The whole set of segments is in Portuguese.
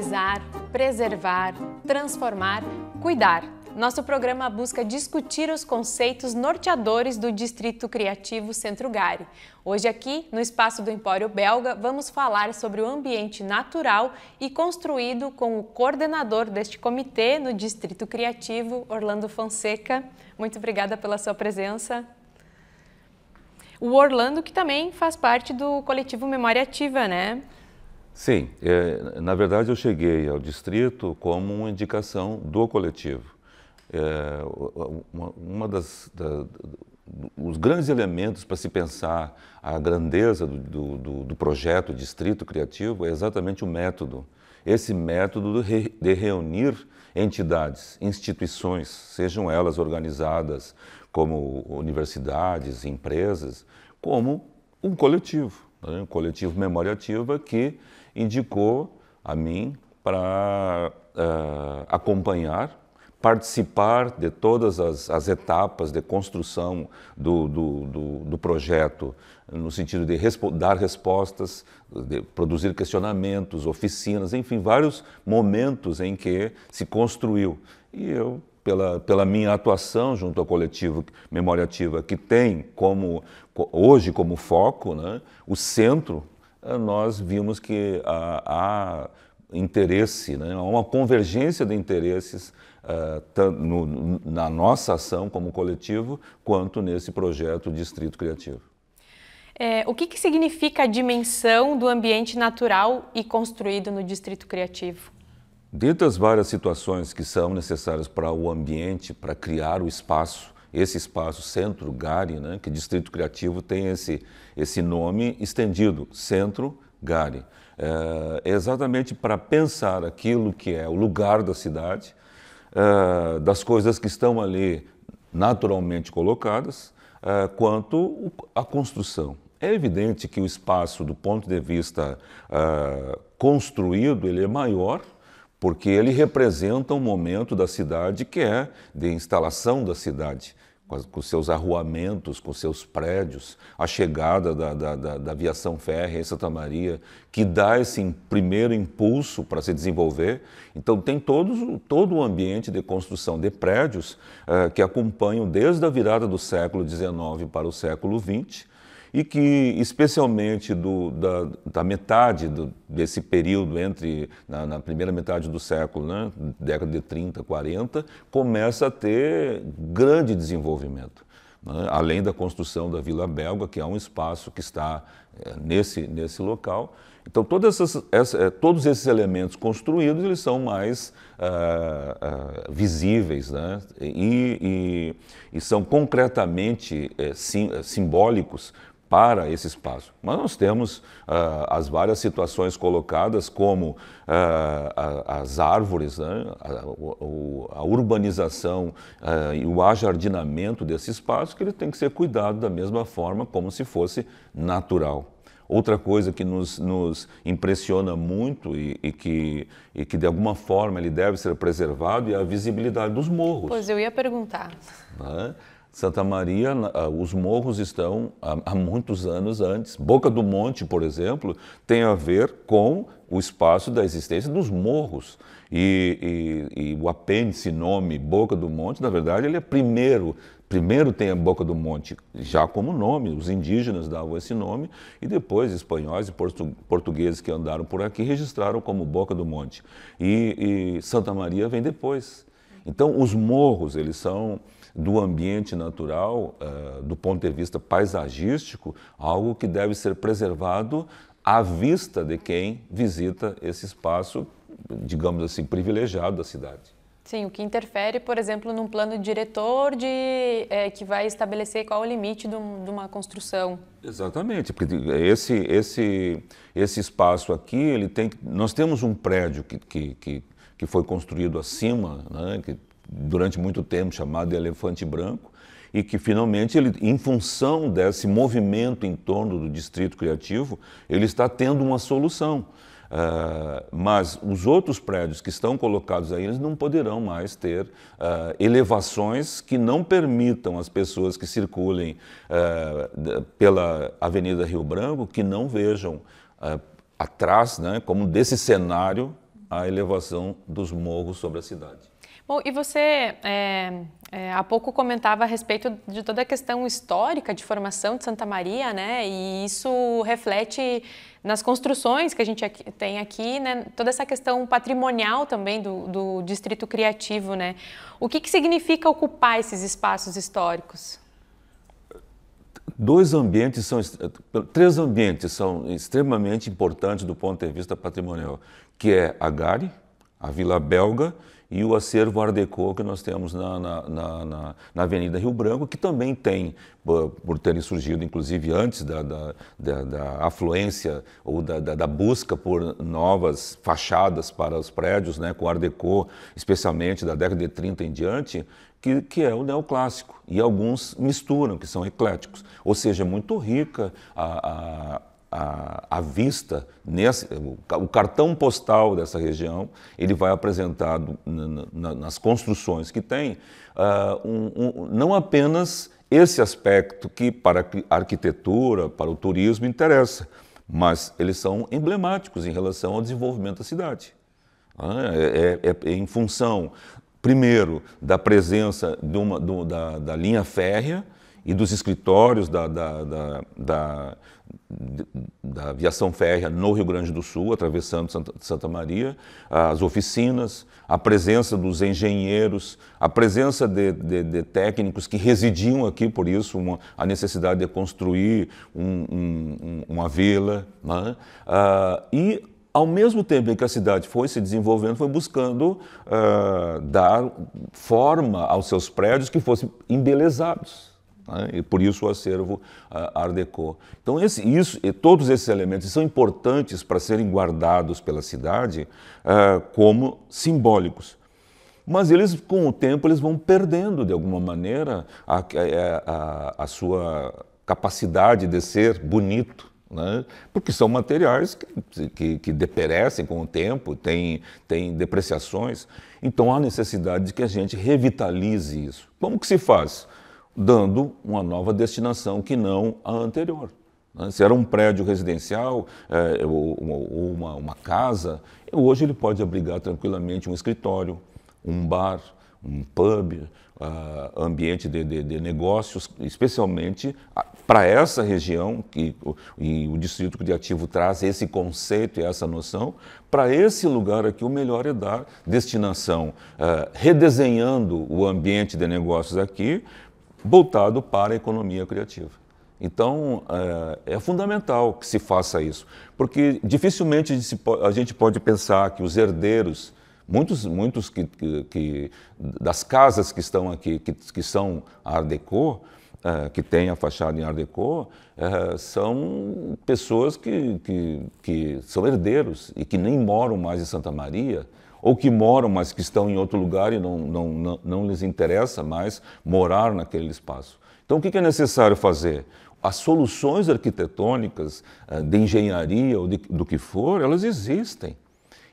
valorizar, preservar, transformar, cuidar. Nosso programa busca discutir os conceitos norteadores do Distrito Criativo Centro Gare. Hoje aqui, no espaço do Empório Belga, vamos falar sobre o ambiente natural e construído com o coordenador deste comitê no Distrito Criativo, Orlando Fonseca. Muito obrigada pela sua presença. O Orlando, que também faz parte do coletivo Memória Ativa, né? Sim, é, na verdade eu cheguei ao distrito como uma indicação do coletivo. É, uma, uma das da, os grandes elementos para se pensar a grandeza do, do, do, projeto Distrito Criativo é exatamente o método. Esse método de reunir entidades, instituições, sejam elas organizadas como universidades, empresas, como um coletivo, né? um coletivo memoriativa que indicou a mim para uh, eh, acompanhar, participar de todas as, as etapas de construção do, do, do, do, projeto, no sentido de respo dar respostas, de produzir questionamentos, oficinas, enfim, vários momentos em que se construiu. E eu pela, pela minha atuação junto ao coletivo Memória Ativa, que tem como hoje como foco né, o centro nós vimos que há, interesse, né? há uma convergência de interesses uh, no, na nossa ação como coletivo, quanto nesse projeto Distrito Criativo. É, o que, que significa a dimensão do ambiente natural e construído no Distrito Criativo? Dentre as várias situações que são necessárias para o ambiente, para criar o espaço, esse espaço Centro Gare, né, que Distrito Criativo tem esse, esse nome estendido, Centro Gare. É exatamente para pensar aquilo que é o lugar da cidade, é, das coisas que estão ali naturalmente colocadas, é, quanto à construção. É evidente que o espaço, do ponto de vista é, construído, ele é maior porque ele representa um momento da cidade que é de instalação da cidade com, seus arruamentos, com seus prédios, a chegada da, da, da, da aviação férrea em Santa Maria, que dá esse primeiro impulso para se desenvolver. Então, tem todos, todo o ambiente de construção de prédios eh, que acompanham desde a virada do século XIX para o século XX e que, especialmente do, da, da, metade do, desse período, entre na, na, primeira metade do século, né, década de 30, 40, começa a ter grande desenvolvimento. Né, além da construção da Vila Belga, que é um espaço que está é, nesse, nesse local. Então, essas, essa, eh, todos esses elementos construídos eles são mais eh, visíveis né? e, e, e, são concretamente é, sim, simbólicos para esse espaço. Mas nós temos uh, as várias situações colocadas, como uh, as árvores, né? a, o, a, urbanização uh, e o ajardinamento desse espaço, que ele tem que ser cuidado da mesma forma como se fosse natural. Outra coisa que nos, nos impressiona muito e, e, que, e que, de alguma forma, ele deve ser preservado é a visibilidade dos morros. Pois eu ia perguntar. Né? Santa Maria, ah, os morros estão há muitos anos antes. Boca do Monte, por exemplo, tem a ver com o espaço da existência dos morros. E, e, e o apêndice nome Boca do Monte, na verdade, ele é primeiro. Primeiro tem a Boca do Monte, já como nome, os indígenas davam esse nome, e depois espanhóis e portugueses que andaram por aqui registraram como Boca do Monte. e, e Santa Maria vem depois. Então, os morros, eles são do ambiente natural, uh, do ponto de vista paisagístico, algo que deve ser preservado à vista de quem visita esse espaço, digamos assim, privilegiado da cidade. Sim, o que interfere, por exemplo, num plano diretor de, é, que vai estabelecer qual o limite de, um, de, uma construção. Exatamente, porque esse, esse, esse espaço aqui, ele tem, nós temos um prédio que, que, que, que foi construído acima, né, que durante muito tempo chamado de elefante branco, e que finalmente ele, em função desse movimento em torno do distrito criativo, ele está tendo uma solução. Uh, mas os outros prédios que estão colocados aí, eles não poderão mais ter uh, elevações que não permitam as pessoas que circulem uh, pela Avenida Rio Branco que não vejam atrás, né, como desse cenário, a elevação dos morros sobre a cidade. Bom, e você é, é, há pouco comentava a respeito de toda a questão histórica de formação de Santa Maria, né? E isso reflete nas construções que a gente aqui, tem aqui, né? Toda essa questão patrimonial também do, do distrito criativo, né? O que, que significa ocupar esses espaços históricos? dois ambientes são três ambientes são extremamente importantes do ponto de vista patrimonial, que é a Gare, a Vila Belga e o acervo Art Deco que nós temos na, na, na, na, Avenida Rio Branco, que também tem, por, por terem surgido inclusive antes da, da, da, da afluência ou da, da, busca por novas fachadas para os prédios, né, com Art Deco, especialmente da década de 30 em diante, que, que, é o neoclássico. E alguns misturam, que são ecléticos. Ou seja, é muito rica a, a a vista, nesse, o cartão postal dessa região, ele vai apresentado nas construções que tem, uh, um, um, não apenas esse aspecto que para a arquitetura, para o turismo interessa, mas eles são emblemáticos em relação ao desenvolvimento da cidade. Ah, é, é, é em função, primeiro, da presença de uma, do, da, da linha férrea, e dos escritórios da, da, da, da, da aviação férrea no Rio Grande do Sul, atravessando Santa, Santa Maria, as oficinas, a presença dos engenheiros, a presença de, de, de técnicos que residiam aqui, por isso uma, a necessidade de construir um, um, uma vila. Né? Ah, e, ao mesmo tempo em que a cidade foi se desenvolvendo, foi buscando ah, dar forma aos seus prédios que fossem embelezados. Né? e por isso o acervo ah, Art Deco. Então, esse, isso, todos esses elementos são importantes para serem guardados pela cidade é, como simbólicos. Mas eles, com o tempo, eles vão perdendo, de alguma maneira, a, a, a, a sua capacidade de ser bonito. Né? Porque são materiais que, que, que deperecem com o tempo, têm tem depreciações. Então há necessidade de que a gente revitalize isso. Como que se faz? dando uma nova destinação que não a anterior. Né? Se era um prédio residencial é, ou, ou uma, uma, casa, hoje ele pode abrigar tranquilamente um escritório, um bar, um pub, uh, ambiente de, de, de, negócios, especialmente ah, para essa região, que, e o Distrito Criativo traz esse conceito e essa noção, para esse lugar aqui o melhor é dar destinação, uh, redesenhando o ambiente de negócios aqui, voltado para a economia criativa. Então, é, é, fundamental que se faça isso, porque dificilmente a gente pode pensar que os herdeiros, muitos, muitos que, que, que das casas que estão aqui, que, que são Art Deco, é, que tem a fachada em Art Deco, é, são pessoas que, que, que são herdeiros e que nem moram mais em Santa Maria, ou que moram, mas que estão em outro lugar e não, não, não, não lhes interessa mais morar naquele espaço. Então, o que é necessário fazer? As soluções arquitetônicas, eh, de engenharia ou de, do que for, elas existem.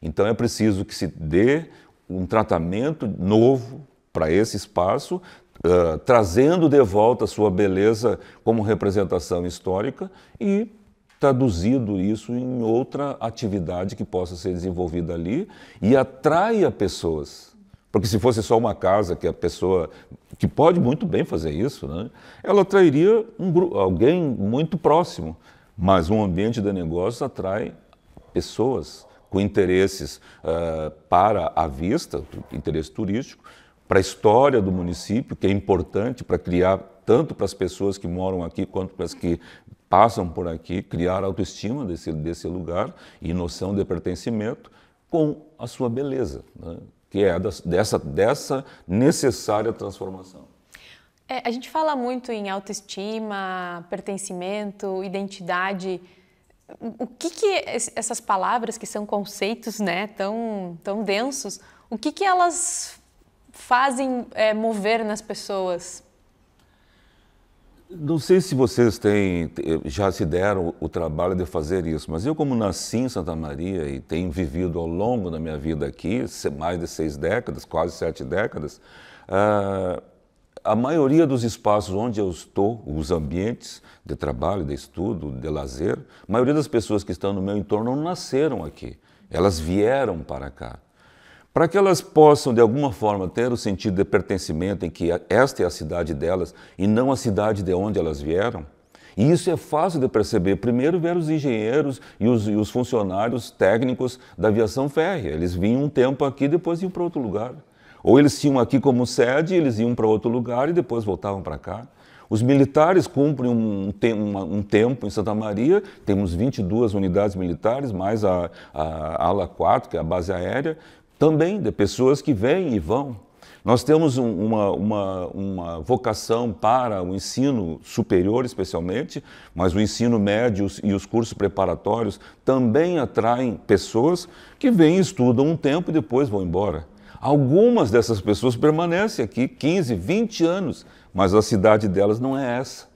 Então, é preciso que se dê um tratamento novo para esse espaço, uh, trazendo de volta a sua beleza como representação histórica e traduzido isso em outra atividade que possa ser desenvolvida ali e atraia pessoas. Porque se fosse só uma casa que a pessoa, que pode muito bem fazer isso, né, ela atrairia um, alguém muito próximo. Mas um ambiente de negócios atrai pessoas com interesses uh, para a vista, interesse turístico, para a história do município, que é importante para criar tanto para as pessoas que moram aqui quanto para as que passam por aqui, criar autoestima desse, desse lugar e noção de pertencimento com a sua beleza, né? que é dessa, dessa necessária transformação. É, a gente fala muito em autoestima, pertencimento, identidade. O que, que essas palavras, que são conceitos né, tão, tão densos, o que, que elas fazem é, mover nas pessoas? Não sei se vocês têm, eh, já se deram o trabalho de fazer isso, mas eu, como nasci em Santa Maria e tenho vivido ao longo da minha vida aqui, mais de seis décadas, quase sete décadas, ah, a maioria dos espaços onde eu estou, os ambientes de trabalho, de estudo, de lazer, a maioria das pessoas que estão no meu entorno não nasceram aqui, elas vieram para cá. Para que elas possam, de alguma forma, ter o sentido de pertencimento em que esta é a cidade delas e não a cidade de onde elas vieram, e isso é fácil de perceber. Primeiro vieram os engenheiros e os, e os funcionários técnicos da aviação férrea. Eles vinham um tempo aqui, depois iam para outro lugar. Ou eles tinham aqui como sede, eles iam para outro lugar e depois voltavam para cá. Os militares cumprem um, um, um, tempo em Santa Maria, temos 22 unidades militares, mais a, a, a ala 4, que é a base aérea, também de pessoas que vêm e vão. Nós temos um, uma, uma, uma, vocação para o ensino superior, especialmente, mas o ensino médio e os cursos preparatórios também atraem pessoas que vêm, estudam um tempo e depois vão embora. Algumas dessas pessoas permanecem aqui 15, 20 anos, mas a cidade delas não é essa.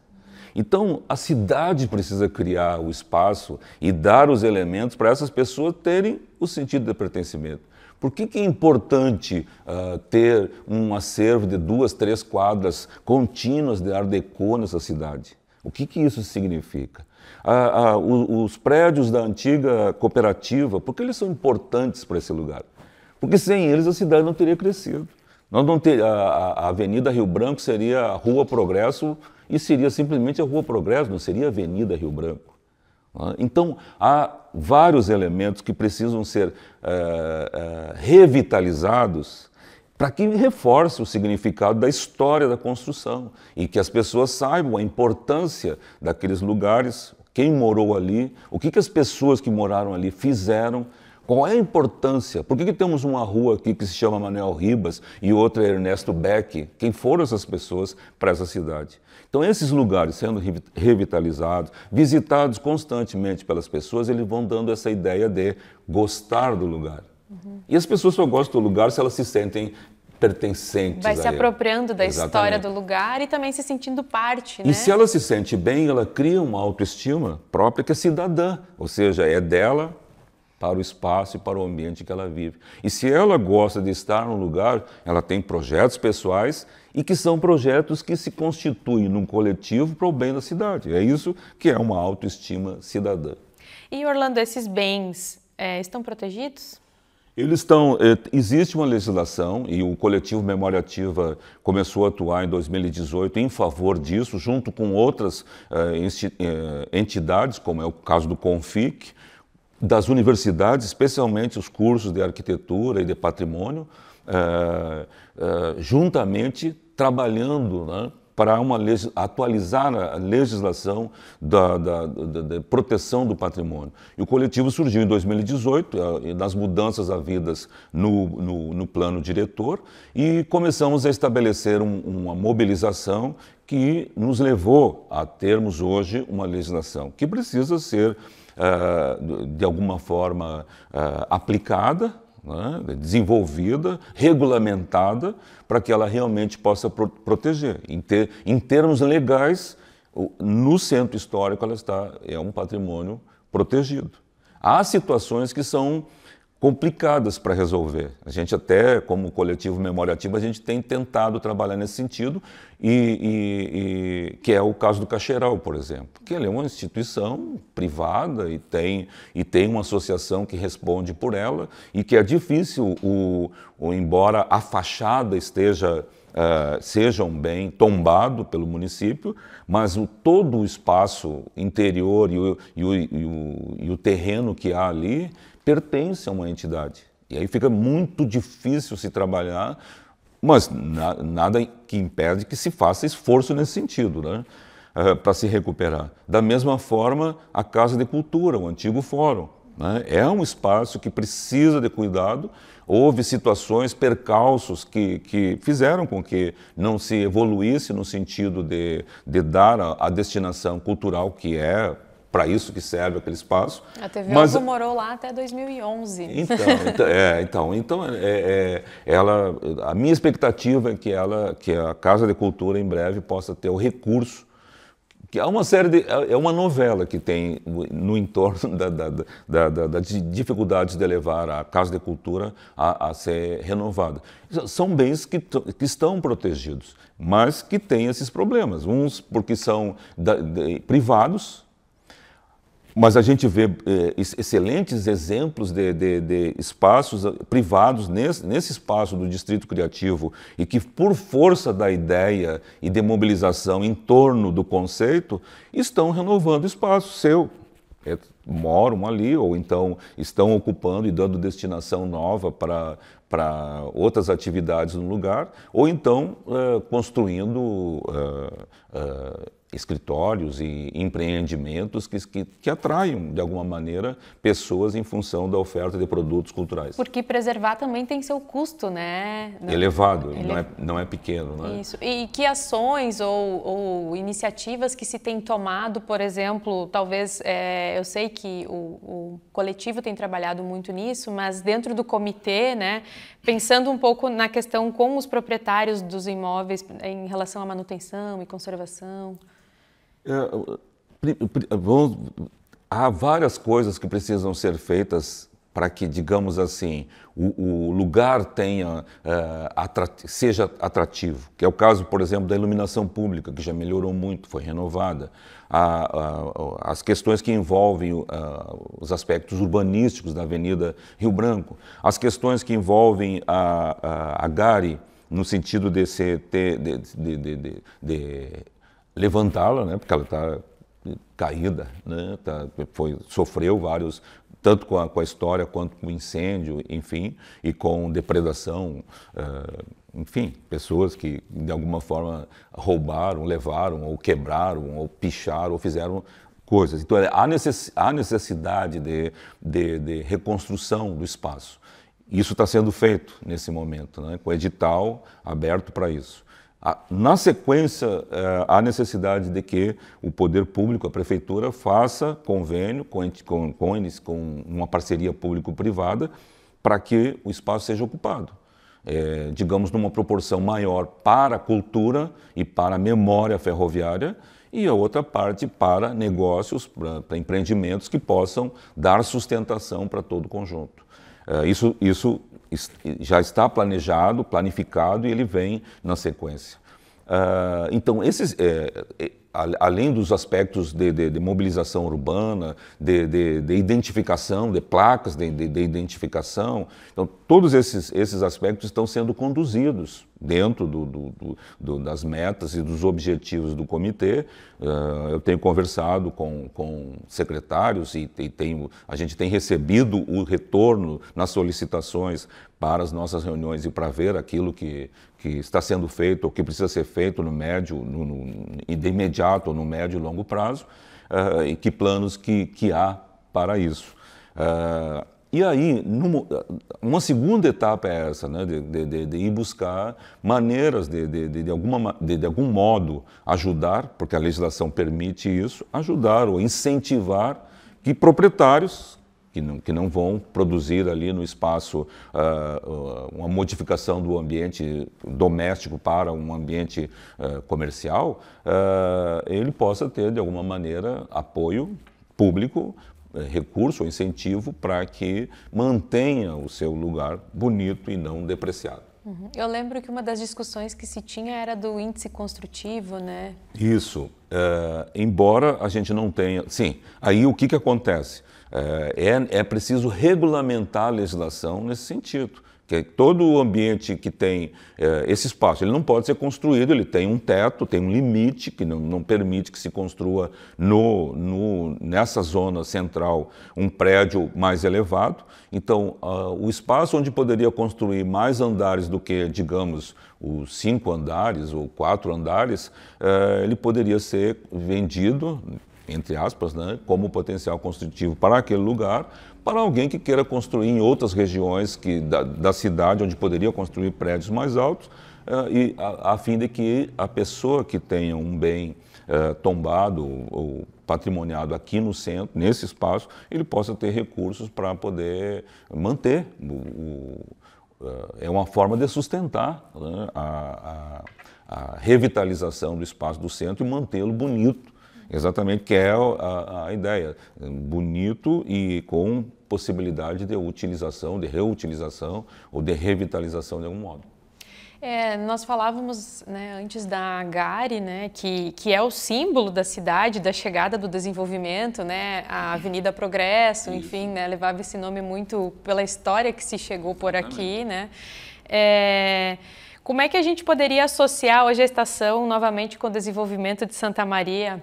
Então, a cidade precisa criar o espaço e dar os elementos para essas pessoas terem o sentido de pertencimento. Por que, que é importante uh, ter um acervo de duas, três quadras contínuas de Art Deco nessa cidade? O que, que isso significa? Ah, ah, os prédios da antiga cooperativa, por que eles são importantes para esse lugar? Porque sem eles a cidade não teria crescido. não ter, a, a, Avenida Rio Branco seria a Rua Progresso e seria simplesmente a Rua Progresso, não seria a Avenida Rio Branco. Então, há vários elementos que precisam ser uh, uh, revitalizados para que reforce o significado da história da construção e que as pessoas saibam a importância daqueles lugares, quem morou ali, o que, que as pessoas que moraram ali fizeram qual é a importância? Por que, que temos uma rua aqui que se chama Manuel Ribas e outra é Ernesto Beck? Quem foram essas pessoas para essa cidade? Então, esses lugares sendo revitalizados, visitados constantemente pelas pessoas, eles vão dando essa ideia de gostar do lugar. Uhum. E as pessoas só gostam do lugar se elas se sentem pertencentes. Vai se apropriando da Exatamente. história do lugar e também se sentindo parte. Né? E se ela se sente bem, ela cria uma autoestima própria que é cidadã, ou seja, é dela, para o espaço e para o ambiente que ela vive. E se ela gosta de estar num lugar, ela tem projetos pessoais e que são projetos que se constituem num coletivo para o bem da cidade. É isso que é uma autoestima cidadã. E Orlando, esses bens é, estão protegidos? Eles estão. É, existe uma legislação e o coletivo Memória Ativa começou a atuar em 2018 em favor disso, junto com outras é, é, entidades, como é o caso do Confic, das universidades, especialmente os cursos de arquitetura e de patrimônio, é, é, juntamente trabalhando né, para uma atualizar a legislação da, da, da, da, proteção do patrimônio. E o coletivo surgiu em 2018, eh, nas mudanças havidas no, no, no plano diretor, e começamos a estabelecer um, uma mobilização que nos levou a termos hoje uma legislação que precisa ser eh, de alguma forma eh, aplicada, né, desenvolvida, regulamentada, para que ela realmente possa proteger. Em, em termos legais, no centro histórico ela está, é um patrimônio protegido. Há situações que são complicadas para resolver. A gente até, como coletivo memoriativo, a gente tem tentado trabalhar nesse sentido, e, e, e que é o caso do Cacheral, por exemplo, que ele é uma instituição privada e tem, e tem uma associação que responde por ela, e que é difícil, o, o embora a fachada esteja uh, eh, sejam bem tombado pelo município, mas o, todo o espaço interior e o, e o, e o, e o terreno que há ali pertence a uma entidade. E aí fica muito difícil se trabalhar, mas na, nada que impede que se faça esforço nesse sentido, né? uh, eh, para se recuperar. Da mesma forma, a Casa de Cultura, o antigo fórum. Né? É um espaço que precisa de cuidado. Houve situações, percalços que, que fizeram com que não se evoluísse no sentido de, de dar a, a destinação cultural que é para isso que serve aquele espaço. A TV Mas, morou lá até 2011. Então, então, é, então, então é, é, é, ela, a minha expectativa é que, ela, que a Casa de Cultura em breve possa ter o recurso que é uma série de, é, é uma novela que tem no entorno da, da, da, da, da dificuldades de levar a casa de cultura a, a ser renovada são bens que, que estão protegidos mas que têm esses problemas uns porque são da, de, privados mas a gente vê é, excelentes exemplos de, de, de espaços eh, privados nesse, nesse, espaço do Distrito Criativo e que, por força da ideia e de mobilização em torno do conceito, estão renovando espaço seu. É, moram ali ou então estão ocupando e dando destinação nova para para outras atividades no lugar, ou então uh, construindo uh, escritórios e empreendimentos que, que, que atraiam, de alguma maneira, pessoas em função da oferta de produtos culturais. Porque preservar também tem seu custo, né? Não, Elevado, ele... não, é, não é pequeno. Né? Isso. E que ações ou, ou iniciativas que se tem tomado, por exemplo, talvez, é, eu sei que o, o coletivo tem trabalhado muito nisso, mas dentro do comitê, né, pensando um pouco na questão com os proprietários dos imóveis em relação à manutenção e conservação? É, há várias coisas que precisam ser feitas para que, digamos assim, o, o lugar tenha, é, atrat seja atrativo. Que é o caso, por exemplo, da iluminação pública, que já melhorou muito, foi renovada. as questões que envolvem os aspectos urbanísticos da Avenida Rio Branco, as questões que envolvem a, a, a no sentido de, ser, de, de, de, de levantá-la, né? Porque ela está caída, né? Tá, foi, sofreu vários, tanto com a, com a, história quanto com o incêndio, enfim, e com depredação, uh, enfim, pessoas que de alguma forma roubaram, levaram, ou quebraram, ou picharam, ou fizeram coisas. Então é, há necessidade de, de, de reconstrução do espaço. Isso está sendo feito nesse momento, né? com edital aberto para isso. Na sequência, eh, há necessidade de que o poder público, a prefeitura, faça convênio com, com, com uma parceria público-privada para que o espaço seja ocupado. É, digamos, numa proporção maior para a cultura e para a memória ferroviária, e a outra parte para negócios, para, para empreendimentos que possam dar sustentação para todo o conjunto. É, isso, isso já está planejado, planificado e ele vem na sequência. Uh, então, esses, é, além dos aspectos de, de, de mobilização urbana, de, de, identificação, de placas de, identificação. Então, todos esses, esses aspectos estão sendo conduzidos dentro do, do, do, das metas e dos objetivos do comitê. Ah, eu tenho conversado com, com secretários e, tenho, a gente tem recebido o retorno nas solicitações para as nossas reuniões e para ver aquilo que, que está sendo feito ou que precisa ser feito no médio, no, no, de imediato ou no médio e longo prazo, uh, e que planos que, que há para isso. Uh, e aí, numa, uma segunda etapa é essa, né, de, de, de ir buscar maneiras de, de, de, alguma, de, de algum modo ajudar, porque a legislação permite isso, ajudar ou incentivar que proprietários que não, que não vão produzir ali no espaço uh, uma modificação do ambiente doméstico para um ambiente uh, comercial, uh, ele possa ter, de alguma maneira, apoio público eh, recurso ou incentivo para que mantenha o seu lugar bonito e não depreciado. Uhum. Eu lembro que uma das discussões que se tinha era do índice construtivo, né? Isso. É, embora a gente não tenha. Sim, aí o que, que acontece? É, é, é preciso regulamentar a legislação nesse sentido. Que todo o ambiente que tem é, esse espaço, ele não pode ser construído, ele tem um teto, tem um limite que não, não permite que se construa no, no, nessa zona central um prédio mais elevado. Então, o espaço onde poderia construir mais andares do que, digamos, os cinco andares ou quatro andares, é, ele poderia ser vendido entre aspas, né, como potencial construtivo para aquele lugar, para alguém que queira construir em outras regiões que, da, da cidade, onde poderia construir prédios mais altos, uh, e a, a, fim de que a pessoa que tenha um bem uh, tombado ou, patrimoniado aqui no centro, nesse espaço, ele possa ter recursos para poder manter. O, o, uh, é uma forma de sustentar né, a, a, a revitalização do espaço do centro e mantê-lo bonito Exatamente, que é a, a ideia. Bonito e com possibilidade de utilização, de reutilização ou de revitalização de algum modo. É, nós falávamos né, antes da Gare, né, que, que é o símbolo da cidade, da chegada do desenvolvimento, né, a Avenida Progresso, Isso. enfim, né, levava esse nome muito pela história que se chegou por aqui. Né? É, como é que a gente poderia associar hoje a estação novamente com o desenvolvimento de Santa Maria?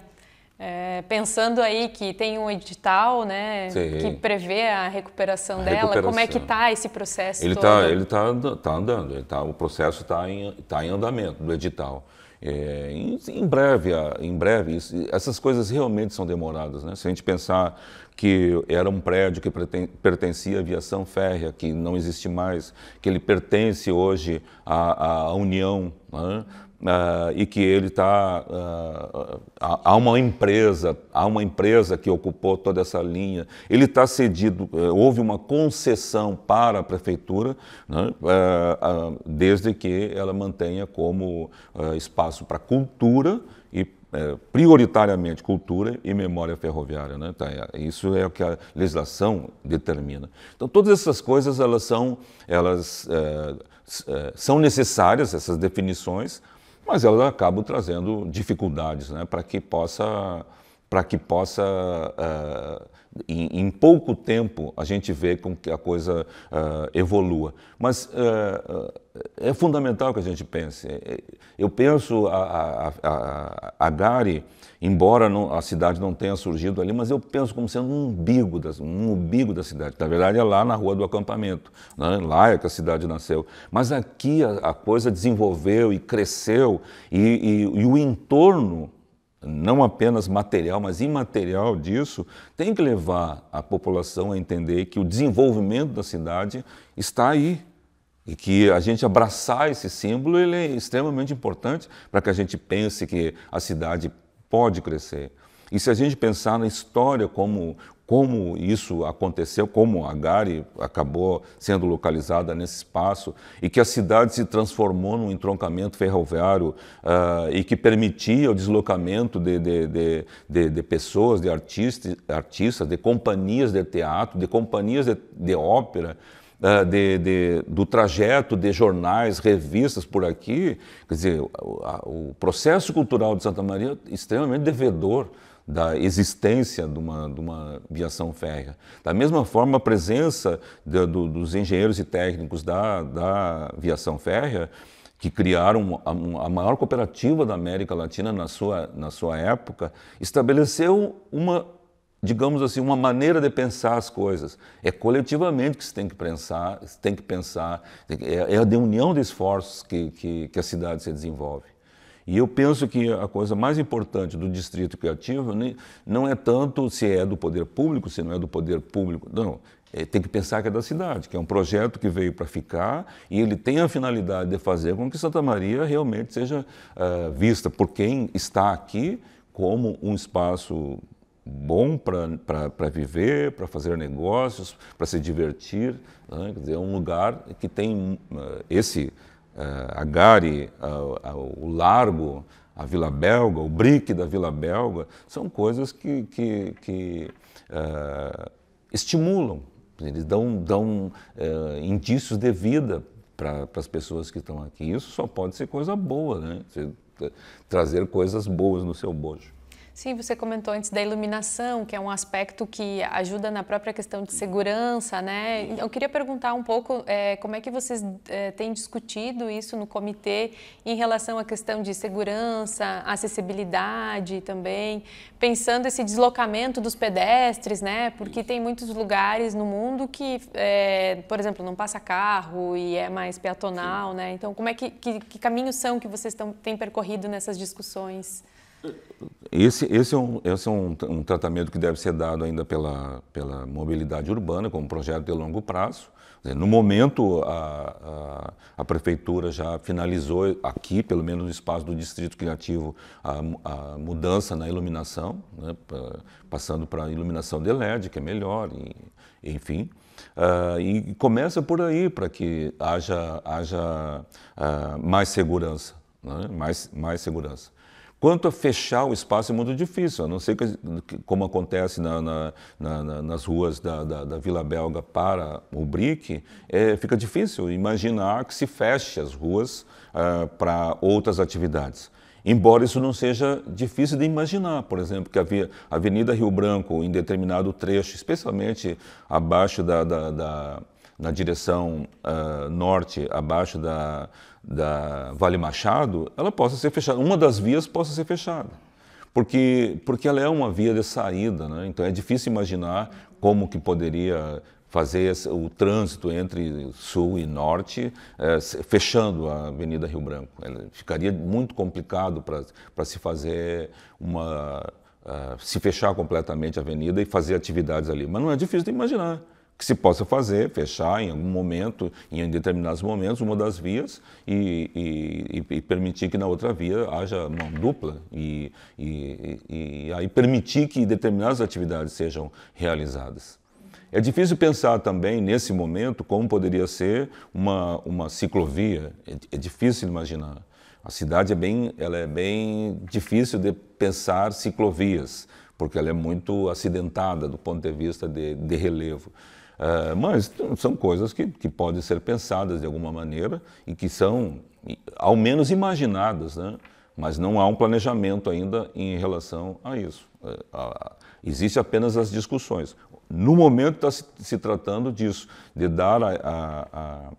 É, pensando aí que tem um edital, né, que prevê a recuperação, a recuperação. dela, como é que está esse processo? Ele está, ele tá, tá andando, ele tá, o processo está em, tá em andamento do edital. É, em, em, breve, em breve, isso, essas coisas realmente são demoradas, né? Se a gente pensar que era um prédio que pertencia à aviação férrea, que não existe mais, que ele pertence hoje à, à União, né? Uh, e que ele está uh, ah, ah, há uma empresa há uma empresa que ocupou toda essa linha ele está cedido uh, houve uma concessão para a prefeitura né, desde que ela mantenha como espaço para cultura e eh, prioritariamente cultura e memória ferroviária, né? Tá, é, isso é o que a legislação determina. Então todas essas coisas elas são elas eh, são necessárias essas definições mas elas acabam trazendo dificuldades né, para que possa, para que possa uh, em, em, pouco tempo a gente vê com que a coisa uh, evolua. Mas uh, é fundamental que a gente pense. É, é, eu penso a, a, a, a Gari, embora não, a cidade não tenha surgido ali, mas eu penso como sendo um umbigo, das, um umbigo da cidade. Na verdade é lá na rua do acampamento, né? lá é que a cidade nasceu. Mas aqui a, coisa desenvolveu e cresceu e, e, e o entorno não apenas material, mas imaterial disso, tem que levar a população a entender que o desenvolvimento da cidade está aí. E que a gente abraçar esse símbolo ele é extremamente importante para que a gente pense que a cidade pode crescer. E se a gente pensar na história como como isso aconteceu, como Agari acabou sendo localizada nesse espaço e que a cidade se transformou num entroncamento ferroviário uh, e que permitia o deslocamento de, de, de, de pessoas, de artistas, artistas, de companhias de teatro, de companhias de ópera. Ah, de, de, do trajeto de jornais, revistas por aqui. Quer dizer, o, o processo cultural de Santa Maria é extremamente devedor da existência de uma, de uma viação férrea. Da mesma forma, a presença de, do, dos engenheiros e técnicos da, da viação férrea, que criaram a, a, maior cooperativa da América Latina na sua, na sua época, estabeleceu uma, digamos assim, uma maneira de pensar as coisas. É coletivamente que se tem que pensar, tem que pensar é, é a de união de esforços que, que, que a cidade se desenvolve. E eu penso que a coisa mais importante do distrito criativo não é tanto se é do poder público, se não é do poder público, não. É, tem que pensar que é da cidade, que é um projeto que veio para ficar e ele tem a finalidade de fazer com que Santa Maria realmente seja uh, vista por quem está aqui como um espaço bom para viver, para fazer negócios, para se divertir. Né? Quer dizer, é um lugar que tem uh, esse eh, a Gare, o Largo, a Vila Belga, o Bric da Vila Belga, são coisas que, que, que uh, estimulam, eles dão, dão uh, indícios de vida para as pessoas que estão aqui. Isso só pode ser coisa boa, né? Você, trazer coisas boas no seu bojo. Sim, você comentou antes da iluminação, que é um aspecto que ajuda na própria questão de segurança, né? Eu queria perguntar um pouco é, como é que vocês é, têm discutido isso no comitê em relação à questão de segurança, acessibilidade também, pensando esse deslocamento dos pedestres, né? Porque tem muitos lugares no mundo que, é, por exemplo, não passa carro e é mais peatonal, Sim. né? Então, como é que, que, que caminhos são que vocês tão, têm percorrido nessas discussões? Esse, esse é, um, esse é um, um, tratamento que deve ser dado ainda pela, pela mobilidade urbana, como projeto de longo prazo. no momento, a, a, a, prefeitura já finalizou aqui, pelo menos no espaço do Distrito Criativo, é a, a mudança na iluminação, né, pra, passando para a iluminação de LED, que é melhor, e, enfim. Uh, e começa por aí, para que haja, haja uh, mais segurança, né, mais, mais segurança. Quanto a fechar o espaço é muito difícil, a não ser que, como acontece na, na, na, nas ruas da, da, da, Vila Belga para o BRIC, é, fica difícil imaginar que se feche as ruas ah, para outras atividades. Embora isso não seja difícil de imaginar, por exemplo, que a Avenida Rio Branco, em determinado trecho, especialmente abaixo da, da, da na direção uh, norte, abaixo da, da Vale Machado, ela possa ser fechada, uma das vias possa ser fechada, porque, porque ela é uma via de saída, né? então é difícil imaginar como que poderia fazer o trânsito entre sul e norte, eh, fechando a Avenida Rio Branco. Ficaria muito complicado para se fazer uma. Uh, se fechar completamente a avenida e fazer atividades ali. Mas não é difícil de imaginar que se possa fazer, fechar em algum momento, em determinados momentos, uma das vias e, e, e permitir que na outra via haja mão dupla e, e, aí permitir que determinadas atividades sejam realizadas. É difícil pensar também, nesse momento, como poderia ser uma, uma ciclovia, é, é difícil imaginar. A cidade é bem, ela é bem difícil de pensar ciclovias, porque ela é muito acidentada do ponto de vista de, de relevo. Ah, mas são coisas que, que podem ser pensadas de alguma maneira e que são, ao menos, imaginadas, né? mas não há um planejamento ainda em relação a isso. Existem é, a, existe apenas as discussões. No momento está se, se, tratando disso, de dar a, a,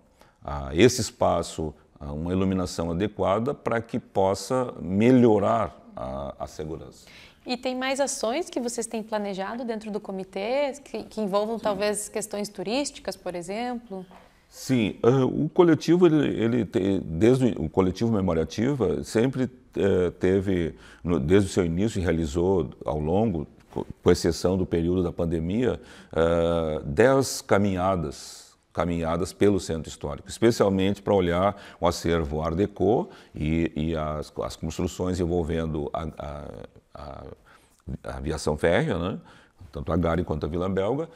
a esse espaço uma iluminação adequada para que possa melhorar a segurança. E tem mais ações que vocês têm planejado dentro do comitê, que, que envolvam Sim. talvez questões turísticas, por exemplo? Sim, o coletivo, ele, ele tem, desde o coletivo Memoriativa, sempre eh, teve, desde o seu início, realizou ao longo, com exceção do período da pandemia, ah, dez caminhadas caminhadas pelo centro histórico, especialmente para olhar o acervo Art Deco e, e as, as, construções envolvendo a, a, a, a aviação férrea, né? tanto a Gare quanto a Vila Belga, uh,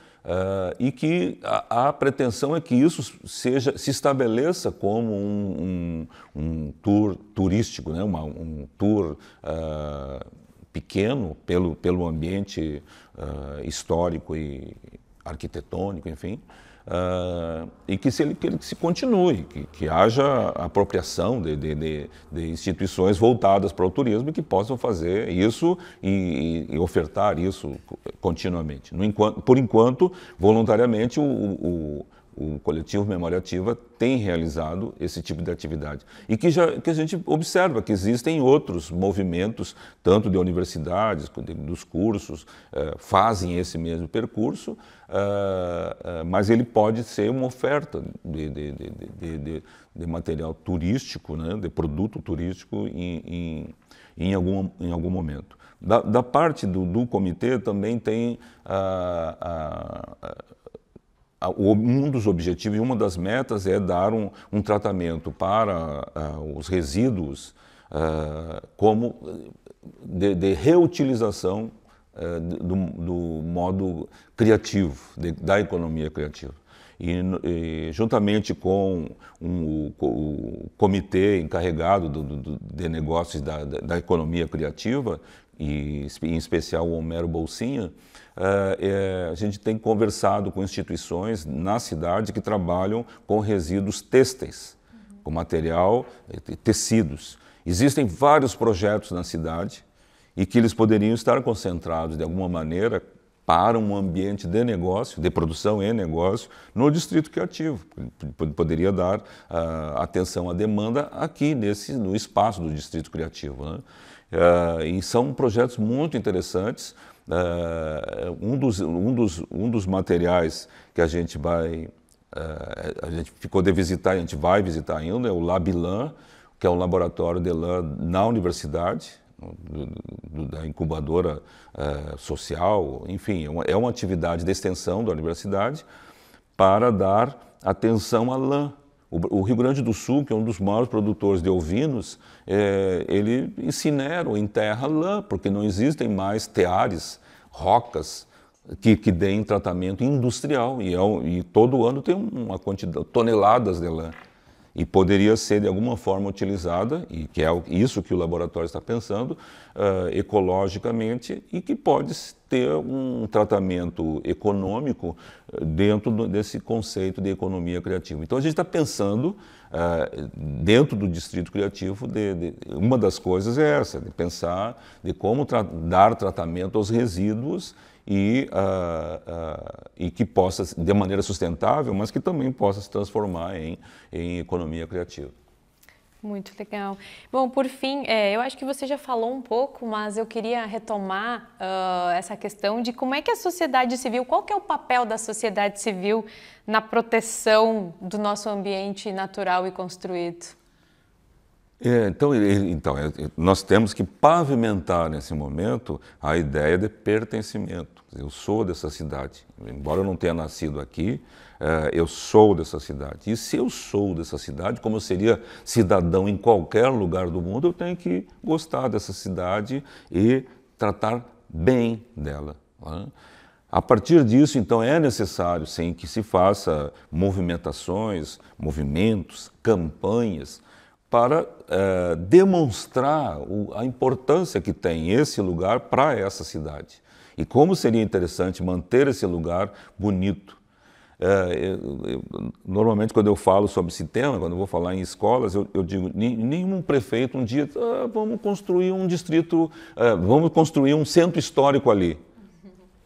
e que a, a, pretensão é que isso seja se estabeleça como um, um, um tour turístico, né? Uma, um tour uh, pequeno pelo, pelo ambiente uh, histórico e arquitetônico, enfim, uh, e que se, ele, que ele se continue, que, que haja apropriação de, de, de, de, instituições voltadas para o turismo e que possam fazer isso e, e ofertar isso continuamente. Enquanto, por enquanto, voluntariamente, o, o o coletivo Memória Ativa tem realizado esse tipo de atividade. E que, já, que a gente observa que existem outros movimentos, tanto de universidades, dos cursos, eh, fazem esse mesmo percurso, eh, eh, mas ele pode ser uma oferta de, de, de, de material turístico, né, de produto turístico em, em, em, algum, em algum momento. Da, da parte do, do, comitê também tem a, ah, ah, um dos objetivos e uma das metas é dar um, um tratamento para uh, os resíduos uh, como de, de reutilização uh, do, do, modo criativo, de, da economia criativa. E, e juntamente com, um, o, o, comitê encarregado do, do, de negócios da, da, da economia criativa, e em especial o Homero Bolsinha, eh, eh, a gente tem conversado com instituições na cidade que trabalham com resíduos têxteis, com material, eh, tecidos. Existem vários projetos na cidade e que eles poderiam estar concentrados de alguma maneira para um ambiente de negócio, de produção e negócio, no distrito criativo. Poderia dar uh, atenção à demanda aqui nesse, no espaço do distrito criativo. Né? Uh, e são projetos muito interessantes. Uh, um, dos, um, dos, um dos materiais que a gente vai. Uh, a gente ficou de visitar, e a gente vai visitar ainda, é o Labilan, que é um laboratório de LAN na universidade, do, do, da incubadora uh, social, enfim, é uma, é uma, atividade de extensão da universidade para dar atenção à LAN. O, Rio Grande do Sul, que é um dos maiores produtores de ovinos, é, ele incinera ou enterra lã, porque não existem mais teares, rocas, que, que deem tratamento industrial. E, é, e todo ano tem uma quantidade, toneladas de lã e poderia ser de alguma forma utilizada, e que é isso que o laboratório está pensando, uh, ecologicamente, e que pode ter um tratamento econômico ah, dentro do, desse conceito de economia criativa. Então a gente está pensando, uh, dentro do distrito criativo, de, de, uma das coisas é essa, de pensar de como tra dar tratamento aos resíduos e, uh, uh, e que possa, de maneira sustentável, mas que também possa se transformar em, em economia criativa. Muito legal. Bom, por fim, é, eu acho que você já falou um pouco, mas eu queria retomar uh, essa questão de como é que a sociedade civil, qual que é o papel da sociedade civil na proteção do nosso ambiente natural e construído? É, então, então, é, é, nós temos que pavimentar nesse momento a ideia de pertencimento. Eu sou dessa cidade, embora eu não tenha nascido aqui, eu sou dessa cidade. E se eu sou dessa cidade, como eu seria cidadão em qualquer lugar do mundo, eu tenho que gostar dessa cidade e tratar bem dela. Né? A partir disso, então, é necessário, sim, que se faça movimentações, movimentos, campanhas para eh, demonstrar o, a importância que tem esse lugar para essa cidade e como seria interessante manter esse lugar bonito. Eh, eu, eu, normalmente, quando eu falo sobre esse tema, quando eu vou falar em escolas, eu, eu digo: nenhum prefeito um dia, ah, vamos construir um distrito, ah, vamos construir um centro histórico ali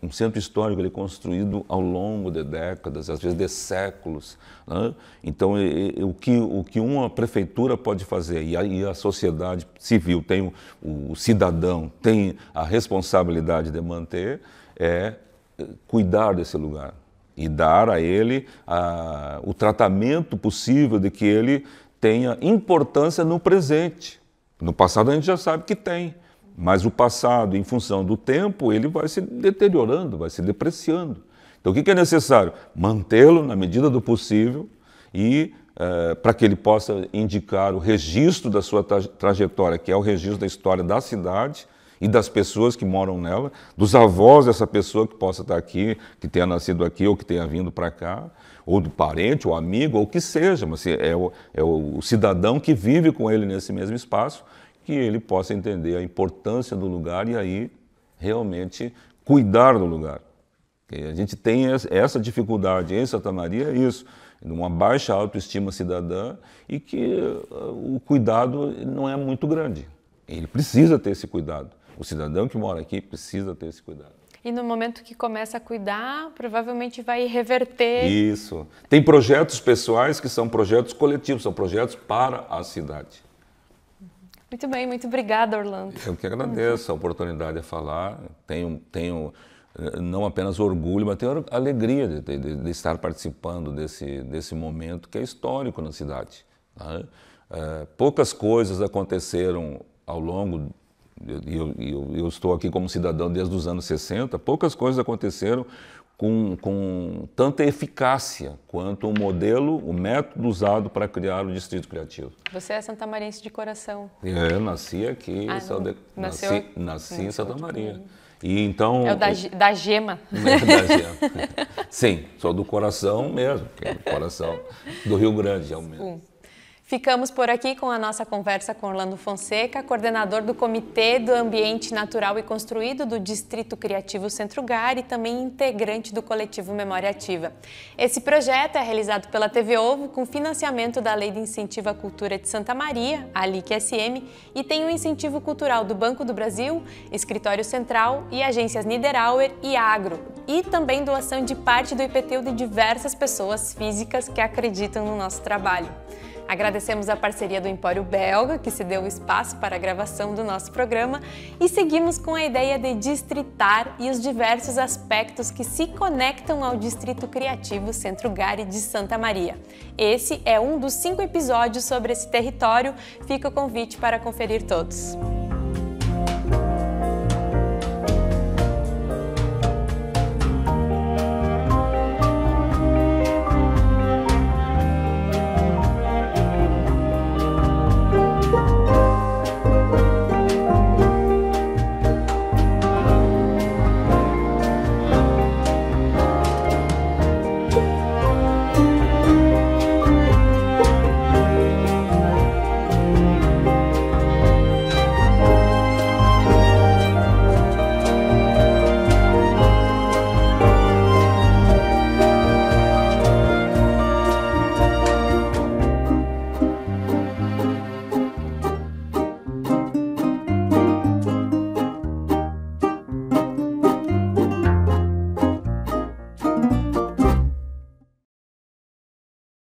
um centro histórico ele é construído ao longo de décadas, às vezes de séculos. Né? Então, e, e, o, que, o que uma prefeitura pode fazer e a, e a sociedade civil tem, o, o, cidadão tem a responsabilidade de manter, é, é cuidar desse lugar e dar a ele a, o tratamento possível de que ele tenha importância no presente. No passado a gente já sabe que tem, mas o passado, em função do tempo, ele vai se deteriorando, vai se depreciando. Então, o que é necessário? Mantê-lo na medida do possível e é, para que ele possa indicar o registro da sua trajetória, que é o registro da história da cidade e das pessoas que moram nela, dos avós dessa pessoa que possa estar aqui, que tenha nascido aqui ou que tenha vindo para cá, ou do parente, ou amigo, ou o que seja, mas é o, é o cidadão que vive com ele nesse mesmo espaço que ele possa entender a importância do lugar e aí realmente cuidar do lugar. A gente tem essa dificuldade em Santa Maria, é isso, uma baixa autoestima cidadã e que uh, o cuidado não é muito grande. Ele precisa ter esse cuidado. O cidadão que mora aqui precisa ter esse cuidado. E no momento que começa a cuidar, provavelmente vai reverter. Isso. Tem projetos pessoais que são projetos coletivos, são projetos para a cidade. Muito bem, muito obrigada, Orlando. Eu que agradeço a oportunidade de falar. Tenho, tenho eh, não apenas orgulho, mas tenho alegria de, de, de estar participando desse, desse momento que é histórico na cidade. É, poucas coisas aconteceram ao longo, e eu, eu, eu, estou aqui como cidadão desde os anos 60, poucas coisas aconteceram com, com tanta eficácia quanto o modelo, o método usado para criar o Distrito Criativo. Você é santamarense de coração. É, nasci aqui, ah, de... nasci, nasceu... nasci em Santa Maria. E então é o da, é- da gema. É da gema. Sim, sou do coração mesmo, é do coração do Rio Grande, ao menos. Um. Ficamos por aqui com a nossa conversa com Orlando Fonseca, coordenador do Comitê do Ambiente Natural e Construído do Distrito Criativo Centro Gar e também integrante do coletivo Memória Ativa. Esse projeto é realizado pela TV Ovo com financiamento da Lei de Incentivo à Cultura de Santa Maria, a LIC-SM, e tem o um incentivo cultural do Banco do Brasil, Escritório Central e agências Niederauer e Agro, e também doação de parte do IPTU de diversas pessoas físicas que acreditam no nosso trabalho. Agradecemos a parceria do Empório Belga, que se deu espaço para a gravação do nosso programa, e seguimos com a ideia de distritar e os diversos aspectos que se conectam ao Distrito Criativo Centro Gare de Santa Maria. Esse é um dos cinco episódios sobre esse território, fica o convite para conferir todos.